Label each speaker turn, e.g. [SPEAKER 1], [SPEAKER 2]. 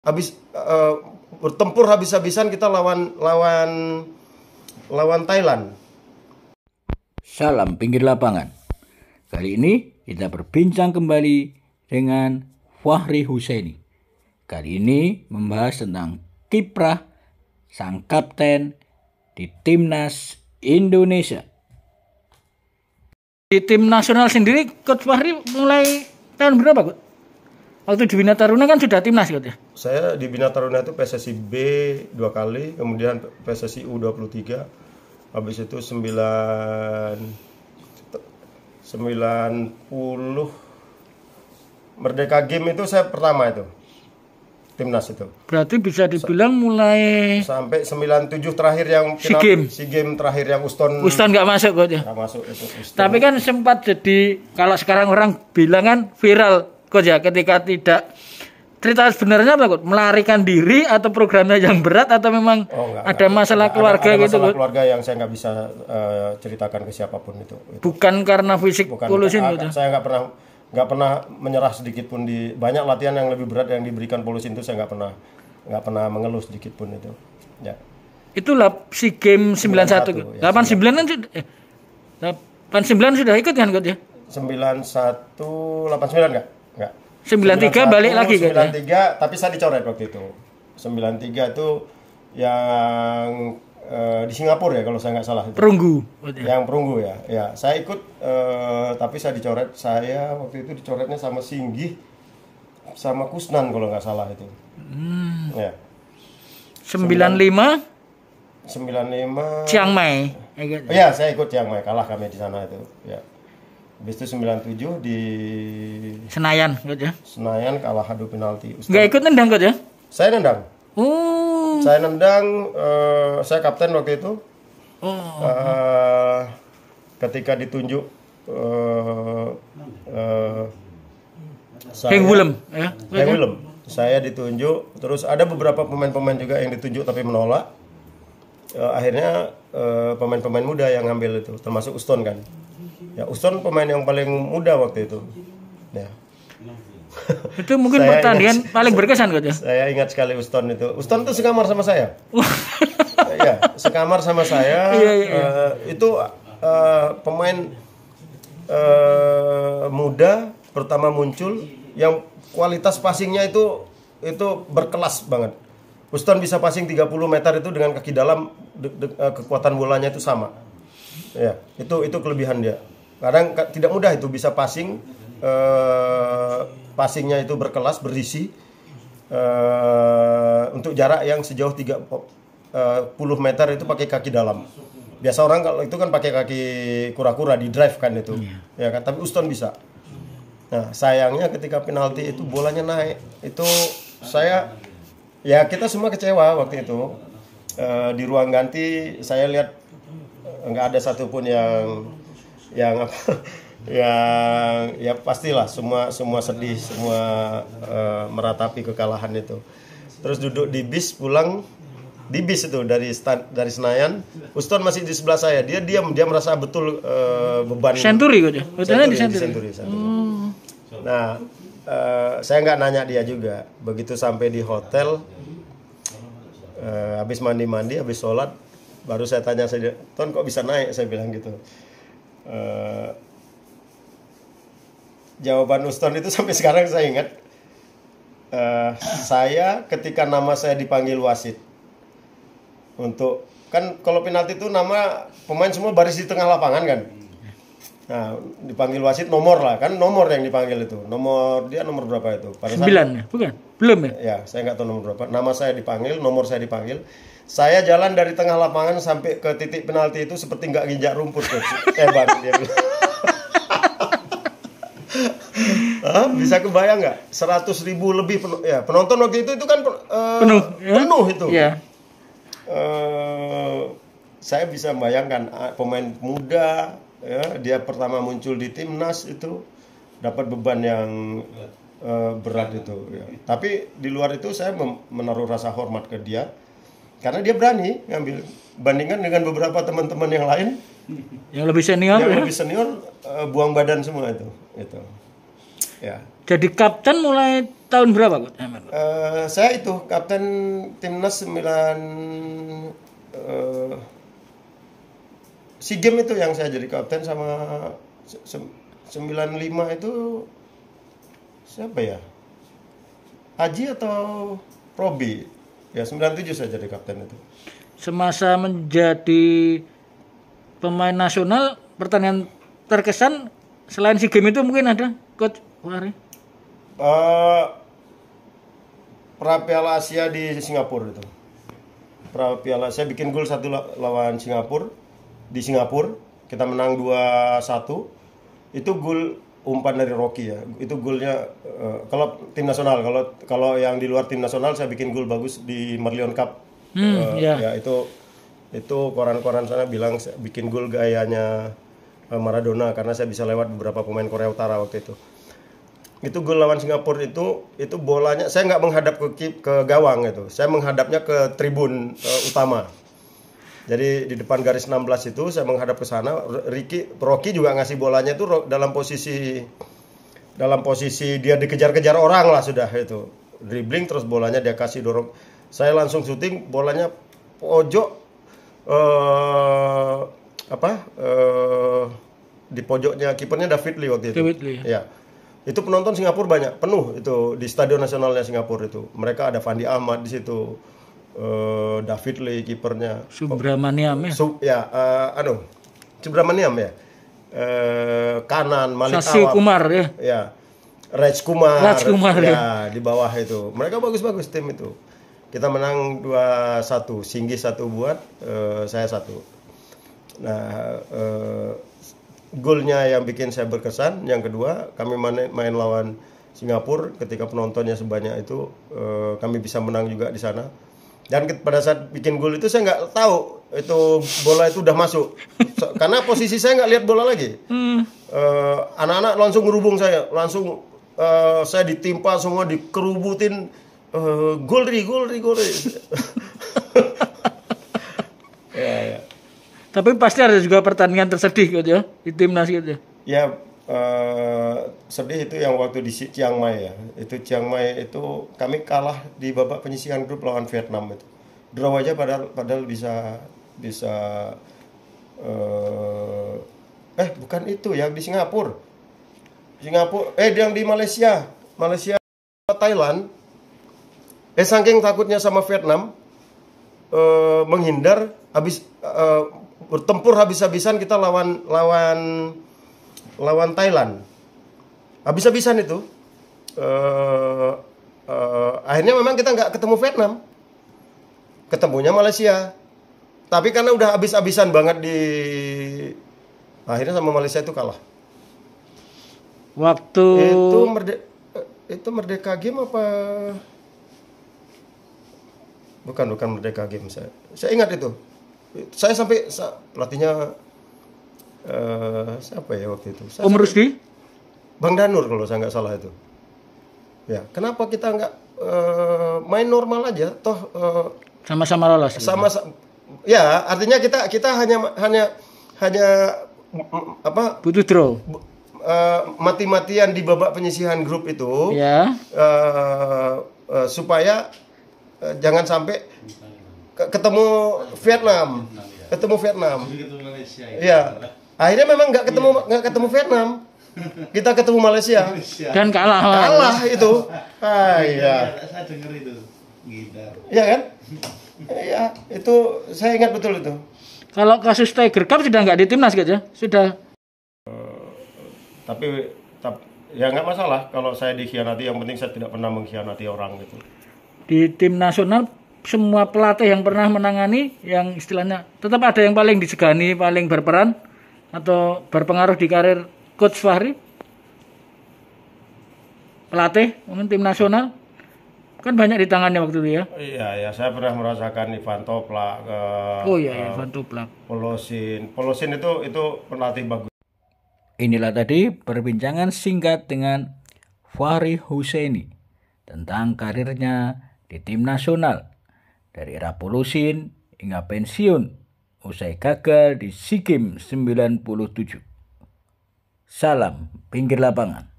[SPEAKER 1] habis uh, bertempur habis-habisan kita lawan lawan
[SPEAKER 2] lawan Thailand. Salam pinggir lapangan. Kali ini kita berbincang kembali dengan Fahri Husaini. Kali ini membahas tentang kiprah sang kapten di timnas Indonesia. Di tim nasional sendiri Coach Fahri mulai tahun berapa, Coach? Waktu di Bina Taruna kan sudah timnas gitu ya? Saya
[SPEAKER 1] di Bina Taruna itu PSSI B dua kali, kemudian PSSI U23. Habis itu 9 90 Merdeka Game itu saya pertama itu. Timnas
[SPEAKER 2] itu. Berarti bisa dibilang mulai
[SPEAKER 1] sampai 97 terakhir yang si game, si game terakhir yang Uston. Uston
[SPEAKER 2] nggak masuk kok ya. Nggak masuk itu Uston. Tapi kan sempat jadi kalau sekarang orang bilang kan viral Coach ya ketika tidak cerita sebenarnya apa Coach? Melarikan diri atau programnya yang berat atau memang oh, enggak, ada enggak, masalah enggak, keluarga ada, ada gitu masalah keluarga yang
[SPEAKER 1] saya nggak bisa uh, ceritakan ke siapapun itu, itu.
[SPEAKER 2] Bukan karena fisik Bukan, polusin gitu. Ya? Saya
[SPEAKER 1] nggak pernah nggak pernah menyerah sedikit pun di banyak latihan yang lebih berat yang diberikan polusin itu saya nggak pernah nggak pernah mengeluh sedikit pun itu.
[SPEAKER 2] Ya. Itu lap si game 91. 91 ya, 89 kan sudah eh, 89 sudah ikut kan coach ya?
[SPEAKER 1] 91 89 enggak? Enggak. 93 balik lagi 93, kayaknya. tapi saya dicoret waktu itu. 93 itu yang uh, di Singapura ya kalau saya nggak salah itu. Perunggu. Ya? Yang perunggu ya. Ya, saya ikut uh, tapi saya dicoret. Saya waktu itu dicoretnya sama Singgih sama Kusnan kalau nggak salah itu.
[SPEAKER 2] Hmm. Ya. 95
[SPEAKER 1] 95 Chiang Mai. Oh, ya, saya ikut Chiang Mai kalah kami di sana itu. Ya. Habis itu 97 di Senayan, gitu ya. Senayan kalah adu penalti. Ustaz.
[SPEAKER 2] Gak ikut nendang, gitu ya?
[SPEAKER 1] Saya nendang. Oh. Saya nendang, uh, saya kapten waktu itu. Oh. Uh, ketika ditunjuk uh, uh, saya Heng Willem, ya. Saya ditunjuk, terus ada beberapa pemain-pemain juga yang ditunjuk tapi menolak. Uh, akhirnya pemain-pemain uh, muda yang ngambil itu, termasuk Uston kan ya Uston pemain yang paling muda waktu itu ya itu mungkin saya pertandingan ingat,
[SPEAKER 2] paling berkesan gitu saya
[SPEAKER 1] ingat sekali Uston itu Uston itu sekamar sama saya ya sekamar sama saya iya, iya, iya. Uh, itu uh, pemain uh, muda pertama muncul yang kualitas passingnya itu itu berkelas banget Uston bisa passing 30 meter itu dengan kaki dalam de, de, kekuatan bolanya itu sama. Ya, itu itu kelebihan dia kadang tidak mudah itu bisa passing eh, passingnya itu berkelas berisi eh, untuk jarak yang sejauh 30 eh, meter itu pakai kaki dalam biasa orang kalau itu kan pakai kaki kura-kura di drive kan itu iya. ya kan tapi Uston bisa nah sayangnya ketika penalti itu bolanya naik itu saya ya kita semua kecewa waktu itu uh, di ruang ganti saya lihat eh, nggak ada satupun yang yang apa yang ya pastilah semua semua sedih semua uh, meratapi kekalahan itu terus duduk di bis pulang di bis itu dari stand, dari Senayan Uston masih di sebelah saya dia diam dia merasa betul uh, beban Senturi
[SPEAKER 2] gitu betulnya di Senturi, Senturi, Senturi. Hmm.
[SPEAKER 1] nah uh, saya nggak nanya dia juga begitu sampai di hotel uh, habis mandi mandi habis sholat baru saya tanya saya Ton kok bisa naik saya bilang gitu uh, jawaban Ustaz itu sampai sekarang saya ingat. Uh, saya ketika nama saya dipanggil wasit untuk kan kalau penalti itu nama pemain semua baris di tengah lapangan kan. Nah, dipanggil wasit nomor lah kan nomor yang dipanggil itu. Nomor dia nomor berapa itu? Sembilan,
[SPEAKER 2] 9 ya, saat, bukan? Belum ya? Ya,
[SPEAKER 1] saya nggak tahu nomor berapa. Nama saya dipanggil, nomor saya dipanggil. Saya jalan dari tengah lapangan sampai ke titik penalti itu seperti nggak nginjak rumput. Hebat eh, dia bilang. Hah? Bisa kebayang nggak? Seratus ribu lebih pen ya, penonton waktu itu itu kan uh, penuh, ya? penuh itu. Ya. Uh, saya bisa bayangkan pemain muda, ya, dia pertama muncul di timnas itu dapat beban yang Eh, berat itu ya. tapi di luar itu saya menaruh rasa hormat ke dia karena dia berani ngambil bandingkan dengan beberapa teman-teman yang
[SPEAKER 2] lain yang lebih senior yang ya? lebih senior
[SPEAKER 1] eh, buang badan semua itu
[SPEAKER 2] itu ya jadi kapten mulai tahun berapa Uh, saya itu
[SPEAKER 1] kapten timnas 9 uh, si game itu yang saya jadi kapten sama 95
[SPEAKER 2] itu siapa ya Haji
[SPEAKER 1] atau Robi ya 97 saya jadi kapten itu
[SPEAKER 2] semasa menjadi pemain nasional pertandingan terkesan selain si game itu mungkin ada coach
[SPEAKER 1] Wari uh, eh, pra Piala Asia di Singapura itu pra Piala saya bikin gol satu lawan Singapura di Singapura kita menang 2-1 itu gol umpan dari Rocky ya. Itu golnya uh, eh, kalau tim nasional, kalau kalau yang di luar tim nasional saya bikin gol bagus di Merlion Cup. Hmm, uh, eh, yeah. ya itu itu koran-koran sana bilang saya bikin gol gayanya uh, Maradona karena saya bisa lewat beberapa pemain Korea Utara waktu itu. Itu gol lawan Singapura itu itu bolanya saya nggak menghadap ke ke gawang itu. Saya menghadapnya ke tribun uh, utama jadi di depan garis 16 itu saya menghadap ke sana. Ricky Rocky juga ngasih bolanya itu dalam posisi dalam posisi dia dikejar-kejar orang lah sudah itu. Dribbling terus bolanya dia kasih dorong. Saya langsung syuting bolanya pojok eh apa? Eh di pojoknya kipernya David Lee waktu itu. David Lee. Ya. Iya. Itu penonton Singapura banyak, penuh itu di Stadion Nasionalnya Singapura itu. Mereka ada Fandi Ahmad di situ uh, David Lee kipernya
[SPEAKER 2] Subramaniam ya Sub,
[SPEAKER 1] ya uh, eh, aduh Subramaniam ya uh, kanan Malik Sasi Awam, Kumar ya ya Raj Kumar, Raj Kumar ya, ya di bawah itu mereka bagus-bagus tim itu kita menang 2-1 Singgi satu buat uh, saya satu nah uh, golnya yang bikin saya berkesan yang kedua kami main, main lawan Singapura ketika penontonnya sebanyak itu uh, kami bisa menang juga di sana dan pada saat bikin gol itu saya nggak tahu itu bola itu udah masuk so, karena posisi saya nggak lihat bola lagi hmm. uh, anak-anak langsung ngerubung saya langsung uh, saya ditimpa semua dikerubutin uh, gol ri gol ri gol ya, ya.
[SPEAKER 2] tapi pasti ada juga pertandingan tersedih gitu ya di timnas gitu ya,
[SPEAKER 1] ya Eh, sedih itu yang waktu di Chiang Mai ya. Itu Chiang Mai itu kami kalah di babak penyisihan grup lawan Vietnam itu. Draw aja padahal padahal bisa bisa uh, eh bukan itu yang di Singapura. Singapura eh yang di Malaysia. Malaysia Thailand. Eh saking takutnya sama Vietnam uh, menghindar habis uh, bertempur habis-habisan kita lawan lawan lawan Thailand habis-habisan itu uh, uh, akhirnya memang kita nggak ketemu Vietnam ketemunya Malaysia tapi karena udah habis-habisan banget di akhirnya sama Malaysia itu kalah waktu itu merdeka eh, itu merdeka game apa bukan bukan merdeka game saya saya ingat itu saya sampai sa, pelatihnya Eh, siapa ya waktu itu? Saya Om Rusdi? Bang Danur kalau saya nggak salah itu. Ya, kenapa kita nggak uh, main normal aja? Toh uh,
[SPEAKER 2] sama-sama lolos. Sama, sama
[SPEAKER 1] ya artinya kita kita hanya hanya hanya apa? Butuh draw. Uh, mati-matian di babak penyisihan grup itu. Ya. Uh, uh, supaya uh, jangan sampai ketemu Vietnam, ya. ketemu Vietnam. Ya. ya akhirnya memang nggak ketemu iya. nggak ketemu Vietnam kita ketemu Malaysia dan kalah kalah itu ah iya,
[SPEAKER 2] iya. saya dengar itu iya kan iya itu saya ingat betul itu kalau kasus Tiger Cup sudah nggak di timnas gitu ya sudah eh,
[SPEAKER 1] tapi tapi ya nggak masalah kalau saya dikhianati yang penting saya tidak pernah mengkhianati orang gitu
[SPEAKER 2] di tim nasional semua pelatih yang pernah menangani yang istilahnya tetap ada yang paling disegani paling berperan atau berpengaruh di karir coach Fahri? Pelatih, mungkin tim nasional? Kan banyak di tangannya waktu itu ya.
[SPEAKER 1] Iya, ya saya pernah merasakan Ivan Toplak. Uh, oh iya, Ivan eh, Toplak. Polosin. Polosin itu itu pelatih bagus.
[SPEAKER 2] Inilah tadi perbincangan singkat dengan Fahri Husaini tentang karirnya di tim nasional dari era Polosin hingga pensiun usai gagal di SEA Games 97. Salam pinggir lapangan.